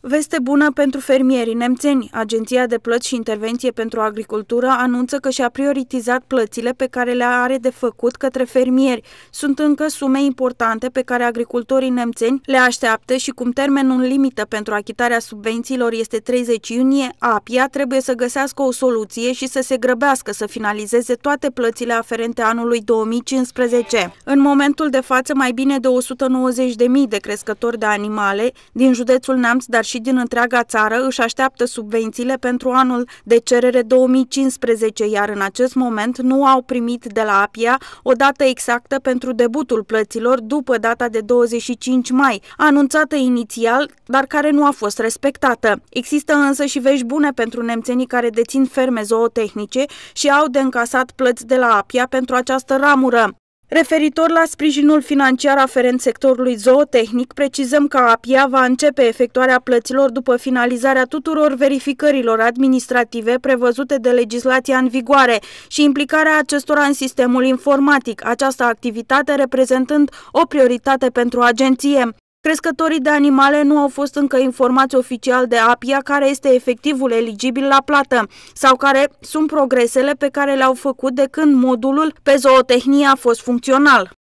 Veste bună pentru fermierii nemțeni. Agenția de Plăți și Intervenție pentru Agricultură anunță că și-a prioritizat plățile pe care le are de făcut către fermieri. Sunt încă sume importante pe care agricultorii nemțeni le așteaptă și cum termenul limită pentru achitarea subvențiilor este 30 iunie, APIA trebuie să găsească o soluție și să se grăbească să finalizeze toate plățile aferente anului 2015. În momentul de față, mai bine de 190.000 de crescători de animale din județul Neamț, dar și din întreaga țară își așteaptă subvențiile pentru anul de cerere 2015, iar în acest moment nu au primit de la APIA o dată exactă pentru debutul plăților după data de 25 mai, anunțată inițial, dar care nu a fost respectată. Există însă și vești bune pentru nemțenii care dețin ferme zootehnice și au de încasat plăți de la APIA pentru această ramură. Referitor la sprijinul financiar aferent sectorului zootehnic, precizăm că APIA va începe efectuarea plăților după finalizarea tuturor verificărilor administrative prevăzute de legislația în vigoare și implicarea acestora în sistemul informatic, această activitate reprezentând o prioritate pentru agenție. Crescătorii de animale nu au fost încă informați oficial de APIA care este efectivul eligibil la plată sau care sunt progresele pe care le-au făcut de când modulul pe zootehnie a fost funcțional.